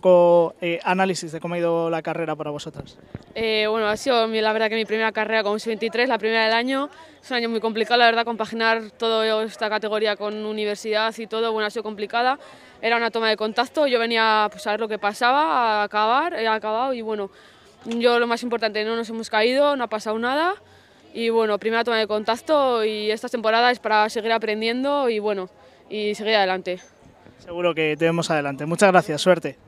poco eh, análisis de cómo ha ido la carrera para vosotras. Eh, bueno, ha sido la verdad que mi primera carrera con un 23 la primera del año. Es un año muy complicado, la verdad, compaginar toda esta categoría con universidad y todo, bueno, ha sido complicada. Era una toma de contacto, yo venía pues, a ver lo que pasaba, a acabar, he acabado y bueno, yo lo más importante, no nos hemos caído, no ha pasado nada. Y bueno, primera toma de contacto y esta temporada es para seguir aprendiendo y bueno, y seguir adelante. Seguro que tenemos adelante. Muchas gracias, suerte.